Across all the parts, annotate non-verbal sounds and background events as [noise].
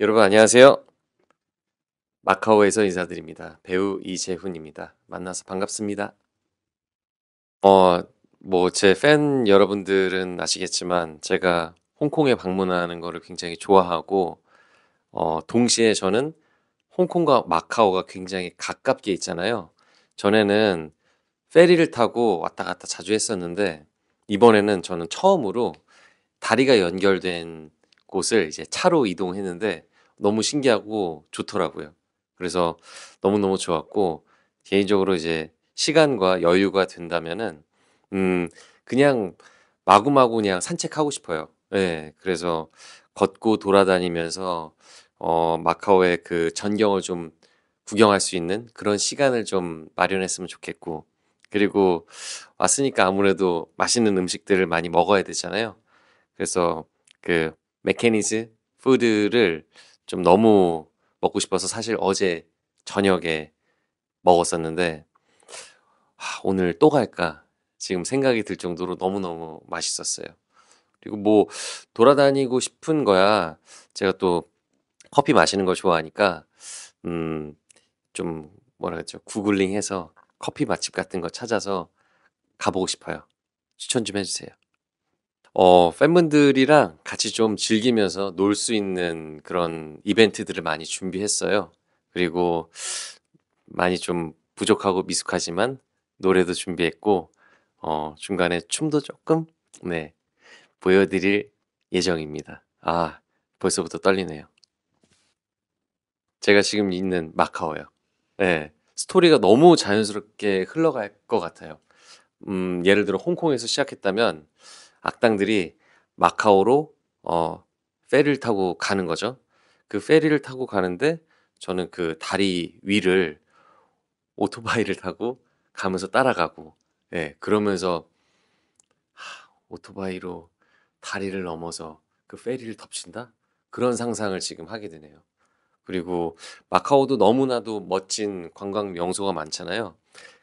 여러분 안녕하세요. 마카오에서 인사드립니다. 배우 이재훈입니다. 만나서 반갑습니다. 어, 뭐 제 팬 여러분들은 아시겠지만 제가 홍콩에 방문하는 거를 굉장히 좋아하고 어, 동시에 저는 홍콩과 마카오가 굉장히 가깝게 있잖아요. 전에는 페리를 타고 왔다 갔다 자주 했었는데 이번에는 저는 처음으로 다리가 연결된 곳을 이제 차로 이동했는데 너무 신기하고 좋더라고요. 그래서 너무너무 좋았고 개인적으로 이제 시간과 여유가 된다면은 음 그냥 마구마구 그냥 산책하고 싶어요. 예. 네, 그래서 걷고 돌아다니면서 어 마카오의 그 전경을 좀 구경할 수 있는 그런 시간을 좀 마련했으면 좋겠고 그리고 왔으니까 아무래도 맛있는 음식들을 많이 먹어야 되잖아요. 그래서 그 메케니즈 푸드를 좀 너무 먹고 싶어서 사실 어제 저녁에 먹었었는데 하, 아, 오늘 또 갈까 지금 생각이 들 정도로 너무너무 맛있었어요. 그리고 뭐 돌아다니고 싶은 거야 제가 또 커피 마시는 걸 좋아하니까 음좀 뭐라 그랬죠 구글링해서 커피 맛집 같은 거 찾아서 가보고 싶어요. 추천 좀 해주세요. 어, 팬분들이랑 같이 좀 즐기면서 놀 수 있는 그런 이벤트들을 많이 준비했어요. 그리고 많이 좀 부족하고 미숙하지만 노래도 준비했고 어, 중간에 춤도 조금 네 보여드릴 예정입니다. 아 벌써부터 떨리네요. 제가 지금 있는 마카오요. 네 스토리가 너무 자연스럽게 흘러갈 것 같아요. 음 예를 들어 홍콩에서 시작했다면 악당들이 마카오로 어 페리를 타고 가는 거죠. 그 페리를 타고 가는데 저는 그 다리 위를 오토바이를 타고 가면서 따라가고 예 그러면서 하, 오토바이로 다리를 넘어서 그 페리를 덮친다 그런 상상을 지금 하게 되네요. 그리고 마카오도 너무나도 멋진 관광 명소가 많잖아요.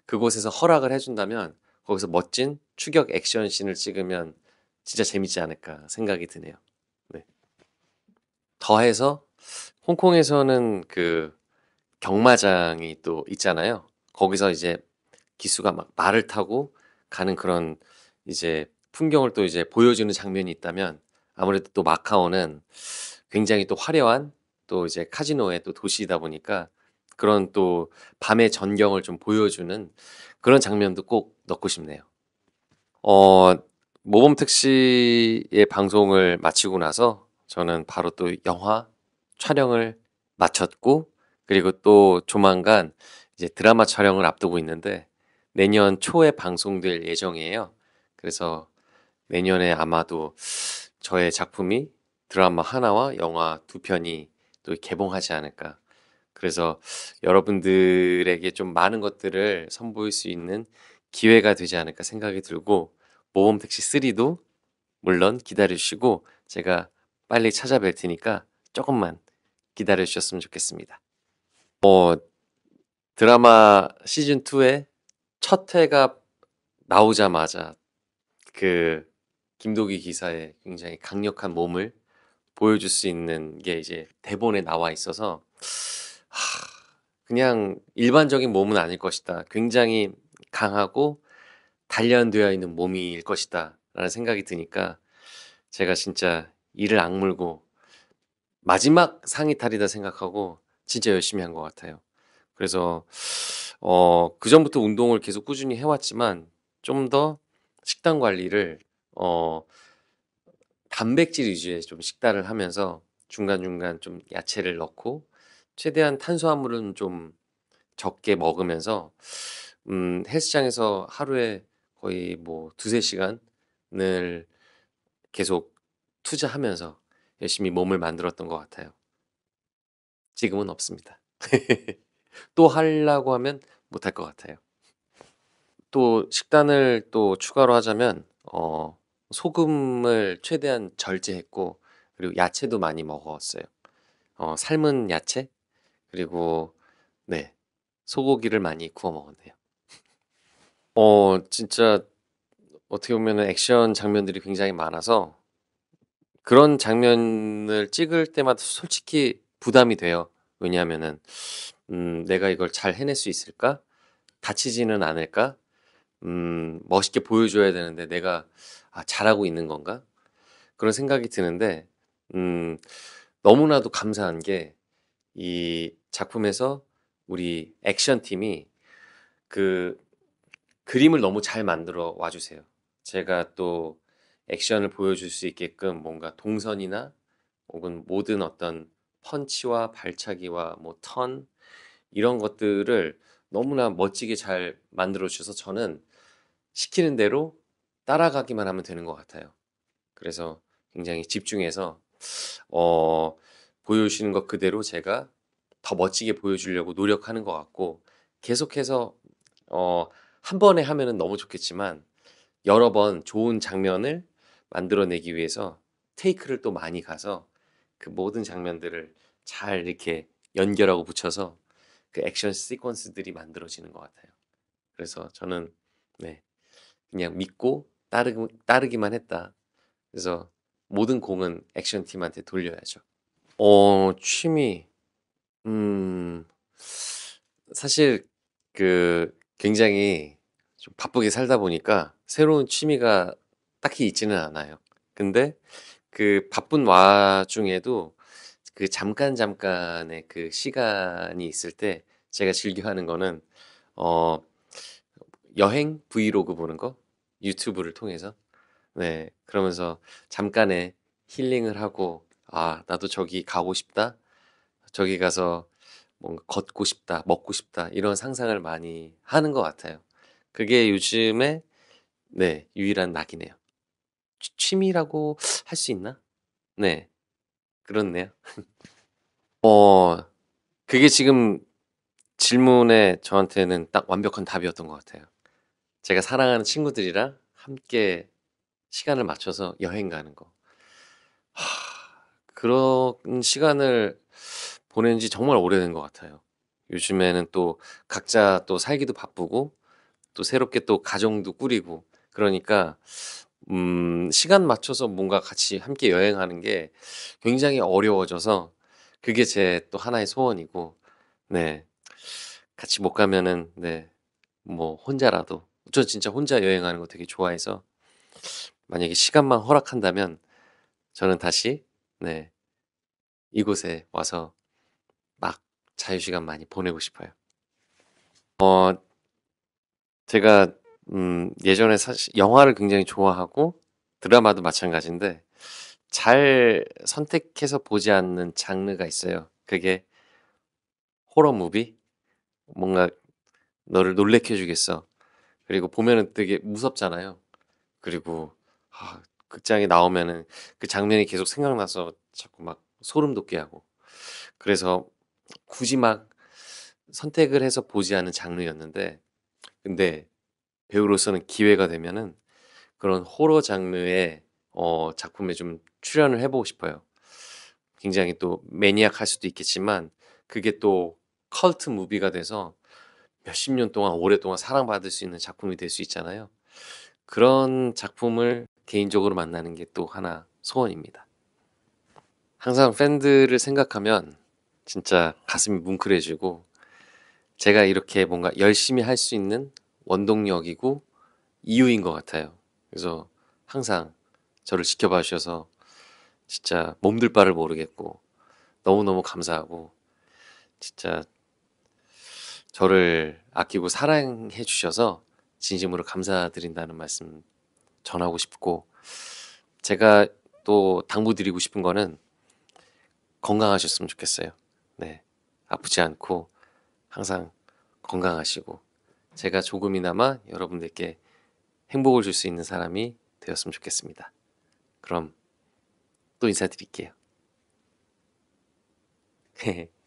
그곳에서 허락을 해준다면 거기서 멋진 추격 액션 씬을 찍으면 진짜 재밌지 않을까 생각이 드네요. 네. 더해서 홍콩에서는 그 경마장이 또 있잖아요. 거기서 이제 기수가 막 말을 타고 가는 그런 이제 풍경을 또 이제 보여주는 장면이 있다면 아무래도 또 마카오는 굉장히 또 화려한 또 이제 카지노의 또 도시이다 보니까 그런 또 밤의 전경을 좀 보여주는 그런 장면도 꼭 넣고 싶네요. 어, 모범 택시의 방송을 마치고 나서 저는 바로 또 영화 촬영을 마쳤고 그리고 또 조만간 이제 드라마 촬영을 앞두고 있는데 내년 초에 방송될 예정이에요. 그래서 내년에 아마도 저의 작품이 드라마 하나와 영화 두 편이 또 개봉하지 않을까. 그래서 여러분들에게 좀 많은 것들을 선보일 수 있는 기회가 되지 않을까 생각이 들고 모험 택시 3도 물론 기다려 주시고 제가 빨리 찾아뵐 테니까 조금만 기다려 주셨으면 좋겠습니다. 어, 드라마 시즌 2의 첫 회가 나오자마자 그 김도기 기사의 굉장히 강력한 몸을 보여줄 수 있는 게 이제 대본에 나와 있어서 하, 그냥 일반적인 몸은 아닐 것이다. 굉장히 강하고 단련되어 있는 몸일 것이다 라는 생각이 드니까 제가 진짜 이를 악물고 마지막 상의 탈이다 생각하고 진짜 열심히 한 것 같아요. 그래서 어, 그 전부터 운동을 계속 꾸준히 해왔지만 좀 더 식단 관리를 어, 단백질 위주의 좀 식단을 하면서 중간중간 좀 야채를 넣고 최대한 탄수화물은 좀 적게 먹으면서 음, 헬스장에서 하루에 거의 뭐 두세 시간을 계속 투자하면서 열심히 몸을 만들었던 것 같아요. 지금은 없습니다. [laughs] 또 하려고 하면 못할 것 같아요. 또 식단을 또 추가로 하자면 어, 소금을 최대한 절제했고 그리고 야채도 많이 먹었어요. 어, 삶은 야채 그리고 네 소고기를 많이 구워 먹었네요. 어 진짜 어떻게 보면 액션 장면들이 굉장히 많아서 그런 장면을 찍을 때마다 솔직히 부담이 돼요. 왜냐하면은 음 '내가 이걸 잘 해낼 수 있을까? 다치지는 않을까? 음 멋있게 보여줘야 되는데 내가 아 잘하고 있는 건가?' 그런 생각이 드는데 음 너무나도 감사한 게 이 작품에서 우리 액션팀이 그 그림을 너무 잘 만들어 와주세요. 제가 또 액션을 보여줄 수 있게끔 뭔가 동선이나 혹은 모든 어떤 펀치와 발차기와 뭐 턴 이런 것들을 너무나 멋지게 잘 만들어 주셔서 저는 시키는 대로 따라가기만 하면 되는 것 같아요. 그래서 굉장히 집중해서 어, 보여주시는 것 그대로 제가 더 멋지게 보여주려고 노력하는 것 같고 계속해서 어, 한 번에 하면은 너무 좋겠지만 여러 번 좋은 장면을 만들어내기 위해서 테이크를 또 많이 가서 그 모든 장면들을 잘 이렇게 연결하고 붙여서 그 액션 시퀀스들이 만들어지는 것 같아요. 그래서 저는 네 그냥 믿고 따르, 따르기만 했다. 그래서 모든 공은 액션 팀한테 돌려야죠. 어 취미 음 사실 그 굉장히 좀 바쁘게 살다 보니까 새로운 취미가 딱히 있지는 않아요. 근데 그 바쁜 와중에도 그 잠깐 잠깐의 그 시간이 있을 때 제가 즐겨하는 거는 어 여행 브이로그 보는 거 유튜브를 통해서 네 그러면서 잠깐의 힐링을 하고 아 나도 저기 가고 싶다 저기 가서 뭔가 걷고 싶다, 먹고 싶다 이런 상상을 많이 하는 것 같아요. 그게 요즘에 네 유일한 낙이네요. 취, 취미라고 할 수 있나? 네 그렇네요. [laughs] 어 그게 지금 질문에 저한테는 딱 완벽한 답이었던 것 같아요. 제가 사랑하는 친구들이랑 함께 시간을 맞춰서 여행 가는 거. 하, 그런 시간을 보낸 지 정말 오래된 것 같아요. 요즘에는 또 각자 또 살기도 바쁘고 또 새롭게 또 가정도 꾸리고 그러니까 음 시간 맞춰서 뭔가 같이 함께 여행하는 게 굉장히 어려워져서 그게 제 또 하나의 소원이고 네 같이 못 가면은 네 뭐 혼자라도 저 진짜 혼자 여행하는 거 되게 좋아해서 만약에 시간만 허락한다면 저는 다시 네 이곳에 와서 막 자유시간 많이 보내고 싶어요. 어, 제가 음, 예전에 사실 영화를 굉장히 좋아하고 드라마도 마찬가지인데 잘 선택해서 보지 않는 장르가 있어요. 그게 호러 무비? 뭔가 너를 놀래켜 주겠어. 그리고 보면은 되게 무섭잖아요. 그리고 아, 극장에 그 나오면은 그 장면이 계속 생각나서 자꾸 막 소름 돋게 하고. 그래서 굳이 막 선택을 해서 보지 않은 장르였는데 근데 배우로서는 기회가 되면은 그런 호러 장르의 어, 작품에 좀 출연을 해보고 싶어요. 굉장히 또 매니악할 수도 있겠지만 그게 또 컬트 무비가 돼서 몇십 년 동안 오랫동안 사랑받을 수 있는 작품이 될 수 있잖아요. 그런 작품을 개인적으로 만나는 게 또 하나 소원입니다. 항상 팬들을 생각하면 진짜 가슴이 뭉클해지고 제가 이렇게 뭔가 열심히 할 수 있는 원동력이고 이유인 것 같아요. 그래서 항상 저를 지켜봐 주셔서 진짜 몸둘 바를 모르겠고 너무너무 감사하고 진짜 저를 아끼고 사랑해 주셔서 진심으로 감사드린다는 말씀 전하고 싶고 제가 또 당부드리고 싶은 거는 건강하셨으면 좋겠어요. 네. 아프지 않고 항상 건강하시고 제가 조금이나마 여러분들께 행복을 줄 수 있는 사람이 되었으면 좋겠습니다. 그럼 또 인사드릴게요. [laughs]